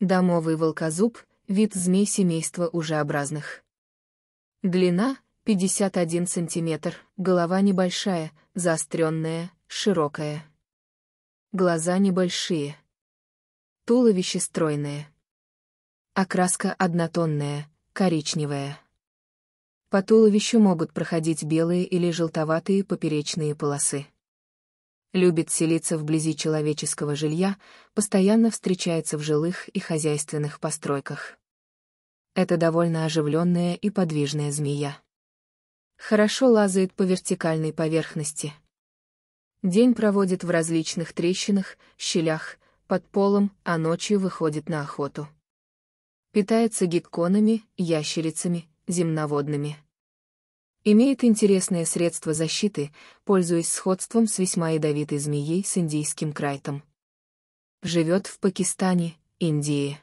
Домовый волкозуб — вид змей семейства ужеобразных. Длина — 51 см, голова небольшая, заостренная, широкая. Глаза небольшие. Туловище стройное. Окраска однотонная, коричневая. По туловищу могут проходить белые или желтоватые поперечные полосы любит селиться вблизи человеческого жилья, постоянно встречается в жилых и хозяйственных постройках. Это довольно оживленная и подвижная змея. Хорошо лазает по вертикальной поверхности. День проводит в различных трещинах, щелях, под полом, а ночью выходит на охоту. Питается гекконами, ящерицами, земноводными. Имеет интересное средство защиты, пользуясь сходством с весьма ядовитой змеей с индийским крайтом. Живет в Пакистане, Индии.